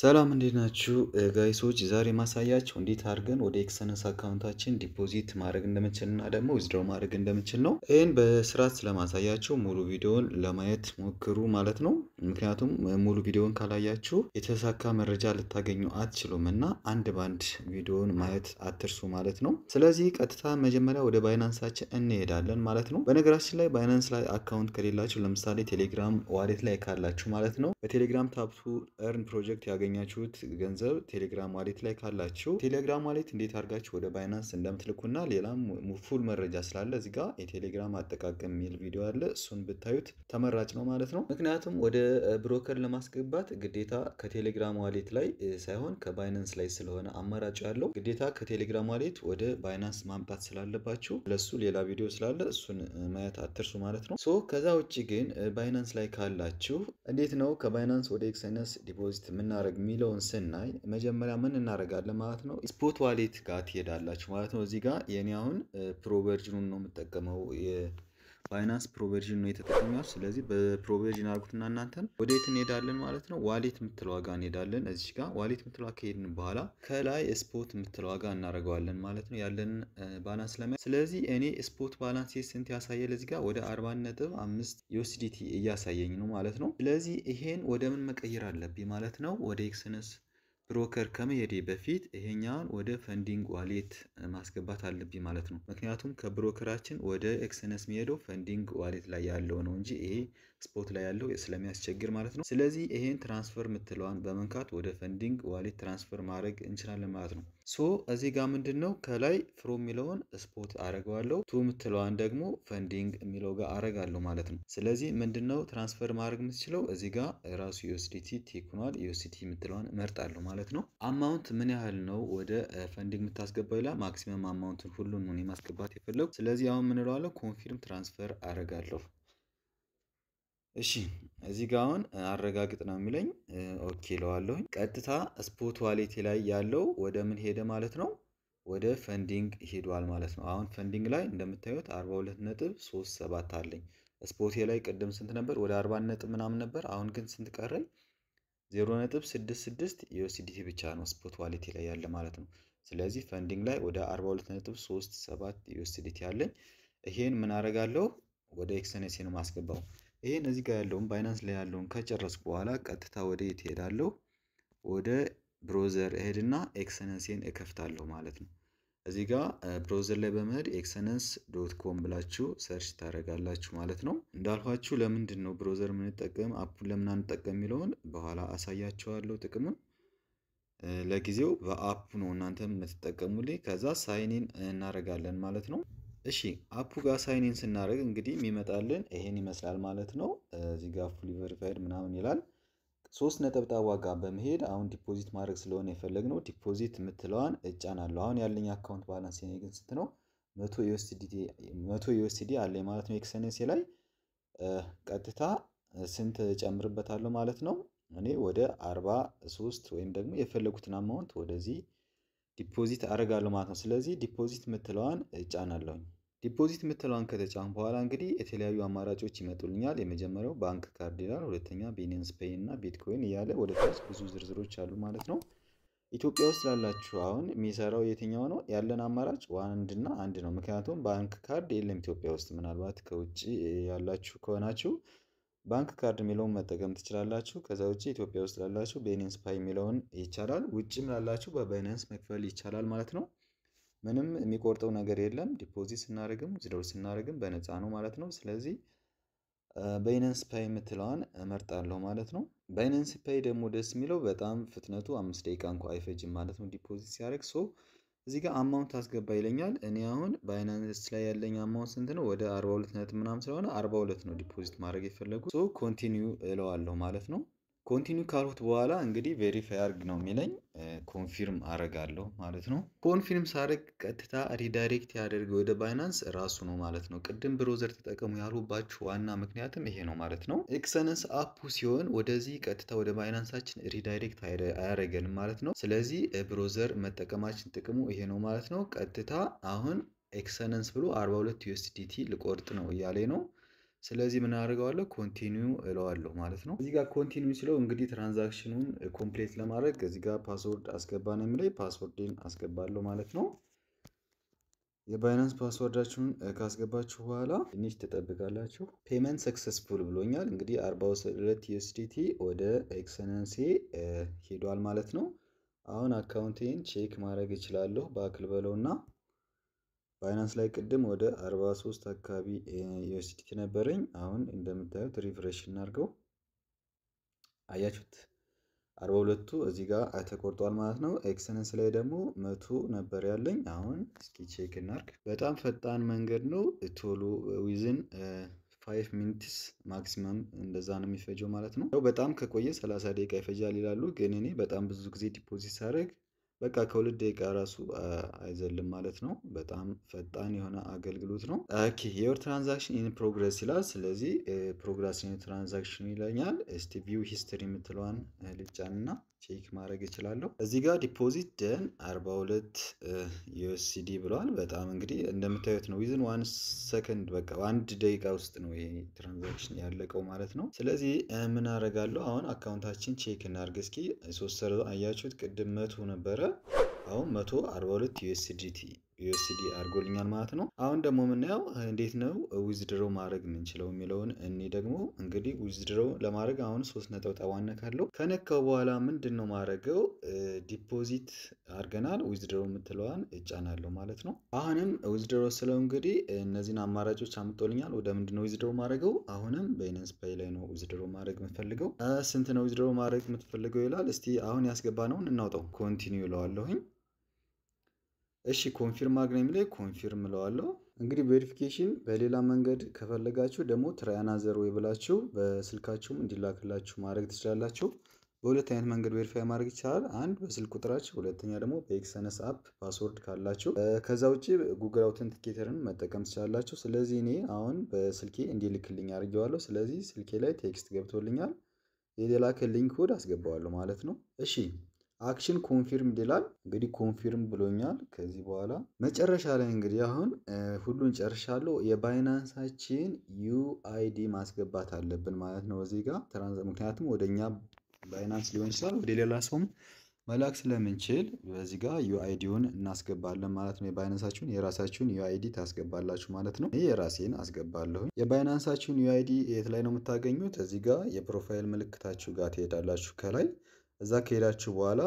ሰላም እንዴት ናችሁ ጋይሶች? ዛሬ ማሳያችሁ እንዴት አድርገን ወደ ኤክሰነስ አካውንታችን ዲፖዚት ማድረግ እንደምንችል እና ደግሞ ዊዝድሮ ማድረግ እንደምንችል ነው። ይህን በስርዓት ስለማሳያችሁ ሙሉ ቪዲዮን ለማየት ሞክሩ ማለት ነው። ምክንያቱም ሙሉ ቪዲዮን ካላያችሁ የተሳካ መረጃ ልታገኙ አትችሉም እና አንድ በአንድ ቪዲዮን ማየት አትርሱ ማለት ነው። ስለዚህ ቀጥታ መጀመሪያ ወደ ባይናንሳችን እንሄዳለን ማለት ነው። በነገራችን ላይ ባይናንስ ላይ አካውንት ከሌላችሁ፣ ለምሳሌ ቴሌግራም ዋሌት ላይ ካላችሁ ማለት ነው በቴሌግራም ታፕቱ ኤርን ፕሮጀክት ያገ ያገኛችሁት ገንዘብ ቴሌግራም ዋሌት ላይ ካላችሁ ቴሌግራም ዋሌት እንዴት አድርጋችሁ ወደ ባይናንስ እንደምትልኩና ሌላም ፉል መረጃ ስላለ እዚህ ጋ የቴሌግራም አጠቃቀም የሚል ቪዲዮ አለ። እሱን ብታዩት ተመራጭ ነው ማለት ነው። ምክንያቱም ወደ ብሮከር ለማስገባት ግዴታ ከቴሌግራም ዋሌት ላይ ሳይሆን ከባይናንስ ላይ ስለሆነ አማራጭ ያለው ግዴታ ከቴሌግራም ዋሌት ወደ ባይናንስ ማምጣት ስላለባችሁ ለሱ ሌላ ቪዲዮ ስላለ እሱን ማየት አትርሱ ማለት ነው። ሶ ከዛ ውጭ ግን ባይናንስ ላይ ካላችሁ እንዴት ነው ከባይናንስ ወደ ኤክሳይነስ ዲፖዚት የምናደርግ የሚለውን ስናይ መጀመሪያ ምን እናደርጋለን ማለት ነው፣ ስፖት ዋሌት ጋር ትሄዳላችሁ ማለት ነው። እዚህ ጋር የኔ አሁን ፕሮቨርጅኑን ነው የምጠቀመው ባይናንስ ፕሮቨርዥን ነው የተጠቀሚያው። ስለዚህ በፕሮቨርዥን አርጉትና እናንተን ወደ የት እንሄዳለን ማለት ነው? ዋሌት የምትለዋ ጋር እንሄዳለን። እዚህ ጋር ዋሌት የምትለዋ ከሄድን በኋላ ከላይ ስፖት የምትለዋ ጋር እናደርገዋለን ማለት ነው ያለን ባላንስ ለመያዝ። ስለዚህ እኔ ስፖት ባላንስ ስንት ያሳያል? እዚህ ጋር ወደ አርባ ነጥብ አምስት ዩኤስዲቲ እያሳየኝ ነው ማለት ነው። ስለዚህ ይሄን ወደ ምን መቀየር አለብኝ ማለት ነው? ወደ ኤክስነስ ብሮከር ከመሄዴ በፊት ይሄኛውን ወደ ፈንዲንግ ዋሌት ማስገባት አለብኝ ማለት ነው። ምክንያቱም ከብሮከራችን ወደ ኤክስነስ የሚሄደው ፈንዲንግ ዋሌት ላይ ያለው ነው እንጂ ይሄ ስፖት ላይ ያለው ስለሚያስቸግር ማለት ነው። ስለዚህ ይሄን ትራንስፈር የምትለዋን በመንካት ወደ ፈንዲንግ ዋሌት ትራንስፈር ማድረግ እንችላለን ማለት ነው። ሶ እዚህ ጋር ምንድን ነው ከላይ ፍሮ የሚለውን ስፖት አረገዋለሁ፣ ቱ የምትለዋን ደግሞ ፈንዲንግ የሚለው ጋር አረጋለሁ ማለት ነው። ስለዚህ ምንድን ነው ትራንስፈር ማድረግ የምትችለው እዚህ ጋር ራሱ ዩኤስዲቲ ቴክኗል ዩኤስዲቲ የምትለዋን መርጣለሁ ማለት ነው። አማውንት ምን ያህል ነው ወደ ፈንዲንግ የምታስገባው ይላል። ማክሲመም አማውንትን ሁሉን ነው ማስገባት የፈለጉ። ስለዚህ አሁን ምንለዋለሁ ኮንፊርም ትራንስፈር አረጋለሁ እሺ እዚህ ጋ አሁን አረጋግጥ ነው የሚለኝ። ኦኬ ለዋለሁኝ። ቀጥታ ስፖት ዋሌቴ ላይ ያለው ወደ ምን ሄደ ማለት ነው? ወደ ፈንዲንግ ሄዷል ማለት ነው። አሁን ፈንዲንግ ላይ እንደምታዩት 42 ነጥብ 37 አለኝ። ስፖቴ ላይ ቅድም ስንት ነበር? ወደ 40 ነጥብ ምናምን ነበር። አሁን ግን ስንት ቀረኝ? 0 ነጥብ 66 ዩኤስዲቲ ብቻ ነው ስፖት ዋሌቴ ላይ ያለ ማለት ነው። ስለዚህ ፈንዲንግ ላይ ወደ 42 ነጥብ 37 ዩኤስዲቲ አለኝ። ይሄን ምን አደርጋለሁ? ወደ ኤክስቴንሴ ነው ማስገባው ይሄን እዚህ ጋር ያለውን ባይናንስ ላይ ያለውን ከጨረስኩ በኋላ ቀጥታ ወደ የት እሄዳለሁ? ወደ ብሮዘር እሄድና ኤክሰለንሴን እከፍታለሁ ማለት ነው። እዚህ ጋር ብሮዘር ላይ በመሄድ ኤክሰለንስ ዶት ኮም ብላችሁ ሰርች ታደርጋላችሁ ማለት ነው። እንዳልኳችሁ ለምንድን ነው ብሮዘር የምንጠቀም አፑን ለምን አንጠቀም የሚለውን በኋላ አሳያችኋለሁ ጥቅሙን። ለጊዜው በአፑ ነው እናንተ የምትጠቀሙልኝ። ከዛ ሳይኒን እናደርጋለን ማለት ነው። እሺ አፑ ጋር ሳይኒን ስናደርግ እንግዲህ የሚመጣልን ይሄን ይመስላል ማለት ነው። እዚህ ጋር ፉሊ ቨሪፋይድ ምናምን ይላል። ሶስት ነጠብጣብ ዋጋ በመሄድ አሁን ዲፖዚት ማድረግ ስለሆነ የፈለግነው ዲፖዚት የምትለዋን እጫናለሁ። አሁን ያለኝ አካውንት ባላንስ የኔ ግን ስንት ነው? መቶ ዩኤስዲ አለ ማለት ነው። ኤክስኔሴ ላይ ቀጥታ ስንት ጨምርበታለሁ ማለት ነው። እኔ ወደ ሶስት ወይም ደግሞ የፈለጉትን አማውንት ወደዚህ ዲፖዚት አደርጋለሁ ማለት ነው። ስለዚህ ዲፖዚት የምትለዋን እጫናለሁኝ። ዲፖዚት የምትለዋን ከተጫን በኋላ እንግዲህ የተለያዩ አማራጮች ይመጡልኛል። የመጀመሪያው ባንክ ካርድ ይላል። ሁለተኛ ቢኒንስ ፔይ እና ቢትኮይን እያለ ወደ ታች ብዙ ዝርዝሮች አሉ ማለት ነው። ኢትዮጵያ ውስጥ ላላችሁ አሁን የሚሰራው የትኛው ነው? ያለን አማራጭ እና አንድ ነው። ምክንያቱም ባንክ ካርድ የለም ኢትዮጵያ ውስጥ። ምናልባት ከውጭ ያላችሁ ከሆናችሁ ባንክ ካርድ የሚለውን መጠቀም ትችላላችሁ። ከዛ ውጭ ኢትዮጵያ ውስጥ ላላችሁ ቤኒንስ ፓይ የሚለውን ይቻላል። ውጭም ላላችሁ በባይናንስ መክፈል ይቻላል ማለት ነው። ምንም የሚቆርጠው ነገር የለም። ዲፖዚት ስናደርግም ዊዝድሮል ስናደርግም በነፃ ነው ማለት ነው። ስለዚህ ባይናንስ ፓይ የምትለዋን እመርጣለሁ ማለት ነው። ባይናንስ ፓይ ደግሞ ደስ የሚለው በጣም ፍጥነቱ አምስት ደቂቃ እንኳ አይፈጅም ማለት ነው። ዲፖዚት ሲያደርግ ሶ እዚህ ጋር አማውንት አስገባ ይለኛል። እኔ አሁን ባይናንስ ላይ ያለኝ አማውንት ስንት ነው? ወደ 42 ነጥብ ምናምን ስለሆነ 42 ነው ዲፖዚት ማድረግ የፈለጉ ሶ ኮንቲኒዩ እለዋለሁ ማለት ነው። ኮንቲኒ ካልሁት በኋላ እንግዲህ ቬሪፋይ አርግ ነው የሚለኝ። ኮንፊርም አረጋለሁ ማለት ነው። ኮንፊርም ሳረግ ቀጥታ ሪዳይሬክት ያደርግ ወደ ባይናንስ ራሱ ነው ማለት ነው። ቅድም ብሮዘር ተጠቀሙ ያሉባችሁ ዋና ምክንያትም ይሄ ነው ማለት ነው። ኤክሰነንስ አፑ ሲሆን ወደዚህ ቀጥታ ወደ ባይናንሳችን ሪዳይሬክት አያደረገንም ማለት ነው። ስለዚህ ብሮዘር መጠቀማችን ጥቅሙ ይሄ ነው ማለት ነው። ቀጥታ አሁን ኤክሰነንስ ብሎ 42 ዩኤስዲቲ ልቆርጥ ነው እያለ ነው ስለዚህ ምን አደርገዋለሁ ኮንቲኒው እለዋለሁ ማለት ነው። እዚህ ጋር ኮንቲኒው ስለው እንግዲህ ትራንዛክሽኑን ኮምፕሌት ለማድረግ እዚህ ጋር ፓስወርድ አስገባ ነው የሚለኝ ፓስወርድን አስገባለሁ ማለት ነው። የባይናንስ ፓስወርዳችሁን ካስገባችሁ በኋላ ትንሽ ትጠብቃላችሁ። ፔመንት ሰክሰስፉል ብሎኛል። እንግዲህ 42 ዩኤስዲቲ ወደ ኤክሰነንሴ ሄዷል ማለት ነው። አሁን አካውንቴን ቼክ ማድረግ እችላለሁ። በአክል በለውና ባይናንስ ላይ ቅድም ወደ 43 አካባቢ ዩኤስዲቲ ነበረኝ። አሁን እንደምታዩት ሪፍሬሽ እናድርገው። አያችሁት? 42ቱ እዚህ ጋር ተቆርጧል ማለት ነው። ኤክሰለንስ ላይ ደግሞ መቶ ነበር ያለኝ። አሁን እስኪ ቼክ እናድርግ። በጣም ፈጣን መንገድ ነው። ቶሎ ዊዝን ፋይቭ ሚኒትስ ማክሲመም እንደዛ ነው የሚፈጀው ማለት ነው። በጣም ከቆየ 30 ደቂቃ ይፈጃል ይላሉ፣ ግን እኔ በጣም ብዙ ጊዜ ዲፖዚት ሳደርግ በቃ ከሁለት ደቂቃ ራሱ አይዘልም ማለት ነው። በጣም ፈጣን የሆነ አገልግሎት ነው። ኦኬ የወር ትራንዛክሽን ኢን ፕሮግረስ ይላል። ስለዚህ ፕሮግረስ ኢን ትራንዛክሽን ይለኛል። እስቲ ቪው ሂስትሪ የምትለዋን ልጫንና ቼክ ማድረግ እችላለሁ። እዚህ ጋር ዲፖዚት ደን 42 ዩኤስሲዲ ብለዋል። በጣም እንግዲህ እንደምታዩት ነው። ዊዝን ዋን ሰከንድ በቃ አንድ ደቂቃ ውስጥ ነው ይሄ ትራንዛክሽን ያለቀው ማለት ነው። ስለዚህ ምን አደርጋለሁ አሁን አካውንታችን ቼክ እናድርግ እስኪ። ሶስት አያችሁት ቅድም መቶ ነበረ አሁን መቶ 42 ዩኤስዲቲ ዩኤስዲ አድርጎልኛል ማለት ነው። አሁን ደግሞ የምናየው እንዴት ነው ዊዝድሮ ማድረግ የምንችለው የሚለውን እኔ ደግሞ እንግዲህ ዊዝድሮ ለማድረግ አሁን ሶስት ነጠብጣብ አነካለሁ። ከነካው በኋላ ምንድን ነው ማድረገው ዲፖዚት አድርገናል ዊዝድሮ የምትለዋን እጫናለሁ ማለት ነው። አሁንም ዊዝድሮ ስለው እንግዲህ እነዚህን አማራጮች አምጦልኛል። ወደ ምንድን ነው ዊዝድሮ ማድረገው? አሁንም በኢነንስ ፓይ ላይ ነው ዊዝድሮ ማድረግ የምፈልገው። ስንት ነው ዊዝድሮ ማድረግ የምትፈልገው ይላል። እስቲ አሁን ያስገባ ነውን እናውጠው። ኮንቲኒው ይለዋለሁኝ እሺ ኮንፊርም አግናኝ ላይ ኮንፊርም እለዋለሁ። እንግዲህ ቬሪፊኬሽን በሌላ መንገድ ከፈለጋችሁ ደግሞ ትራያና አናዘር ወይ ብላችሁ በስልካችሁም እንዲላክላችሁ ማድረግ ትችላላችሁ። በሁለት አይነት መንገድ ቬሪፋይ ማድረግ ይቻላል። አንድ በስልክ ቁጥራችሁ፣ ሁለተኛ ደግሞ በኤክሰነስ አፕ ፓስወርድ ካላችሁ። ከዛ ውጭ ጉግል አውተንቲኬተርን መጠቀም ትችላላችሁ። ስለዚህ እኔ አሁን በስልኬ እንዲልክልኝ አድርጌዋለሁ። ስለዚህ ስልኬ ላይ ቴክስት ገብቶልኛል። የሌላከ ኮድ አስገባዋለሁ ማለት ነው። እሺ አክሽን ኮንፊርም ይላል እንግዲህ ኮንፊርም ብሎኛል። ከዚህ በኋላ መጨረሻ ላይ እንግዲህ አሁን ሁሉን ጨርሻለሁ። የባይናንሳችን ዩአይዲ ማስገባት አለብን ማለት ነው እዚህ ጋር ትራንስ ምክንያቱም ወደ እኛ ባይናንስ ሊሆን ይችላል ወደ ሌላ ሰውም መላክ ስለምንችል በዚህ ጋር ዩአይዲውን እናስገባለን ማለት ነው። የባይናንሳችሁን የራሳችሁን ዩአይዲ ታስገባላችሁ ማለት ነው። ይህ የራሴን አስገባለሁ። የባይናንሳችሁን ዩአይዲ የት ላይ ነው የምታገኙት? እዚህ ጋር የፕሮፋይል ምልክታችሁ ጋር ትሄዳላችሁ ከላይ እዛ ከሄዳችሁ በኋላ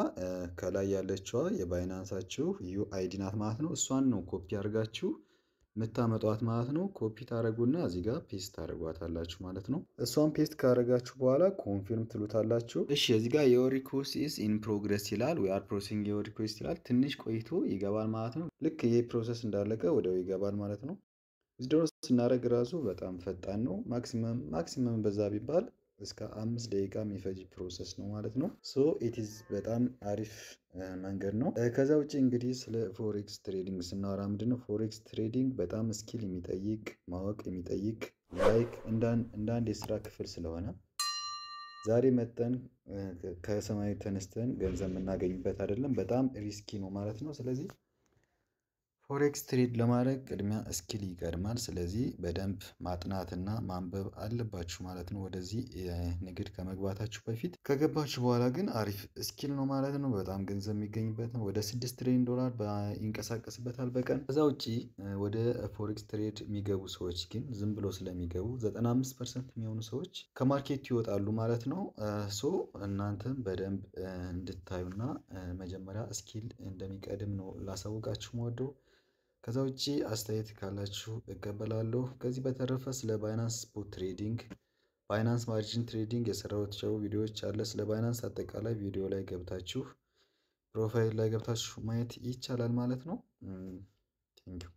ከላይ ያለችዋ የባይናንሳችሁ ዩአይዲ ናት ማለት ነው። እሷን ነው ኮፒ አድርጋችሁ የምታመጧት ማለት ነው። ኮፒ ታደረጉና እዚህ ጋር ፔስት ታደረጓታላችሁ ማለት ነው። እሷን ፔስት ካደረጋችሁ በኋላ ኮንፊርም ትሉታላችሁ። እሺ እዚህ ጋር የወር ሪኩዌስት ኢዝ ኢን ፕሮግረስ ይላል፣ ወይ አር ፕሮሰሲንግ የወር ሪኩዌስት ይላል። ትንሽ ቆይቶ ይገባል ማለት ነው። ልክ ይሄ ፕሮሰስ እንዳለቀ ወደው ይገባል ማለት ነው። ዊዝድሮው ስናደረግ ራሱ በጣም ፈጣን ነው። ማክሲመም ማክሲመም በዛ ቢባል እስከ አምስት ደቂቃ የሚፈጅ ፕሮሰስ ነው ማለት ነው። ሶ ኢትዝ በጣም አሪፍ መንገድ ነው። ከዛ ውጭ እንግዲህ ስለ ፎሬክስ ትሬዲንግ ስናወራ ምንድነው ፎሬክስ ትሬዲንግ በጣም ስኪል የሚጠይቅ ማወቅ የሚጠይቅ ላይክ እንዳንድ የስራ ክፍል ስለሆነ ዛሬ መጠን ከሰማይ ተነስተን ገንዘብ የምናገኝበት አይደለም። በጣም ሪስኪ ነው ማለት ነው። ስለዚህ ፎሬክስ ትሬድ ለማድረግ ቅድሚያ ስኪል ይቀድማል። ስለዚህ በደንብ ማጥናትና ማንበብ አለባችሁ ማለት ነው። ወደዚህ ንግድ ከመግባታችሁ በፊት ከገባችሁ በኋላ ግን አሪፍ ስኪል ነው ማለት ነው። በጣም ገንዘብ የሚገኝበት ነው። ወደ ስድስት ትሬን ዶላር ይንቀሳቀስበታል በቀን። ከዛ ውጭ ወደ ፎሬክስ ትሬድ የሚገቡ ሰዎች ግን ዝም ብሎ ስለሚገቡ 95 ፐርሰንት የሚሆኑ ሰዎች ከማርኬቱ ይወጣሉ ማለት ነው። ሶ እናንተም በደንብ እንድታዩና መጀመሪያ ስኪል እንደሚቀድም ነው ላሳውቃችሁ መወደው ከዛ ውጭ አስተያየት ካላችሁ እቀበላለሁ። ከዚህ በተረፈ ስለ ባይናንስ ቦት ትሬዲንግ ባይናንስ ማርጂን ትሬዲንግ የሰራቸው ቪዲዮዎች አለ። ስለ ባይናንስ አጠቃላይ ቪዲዮ ላይ ገብታችሁ ፕሮፋይል ላይ ገብታችሁ ማየት ይቻላል ማለት ነው። ቴንኪው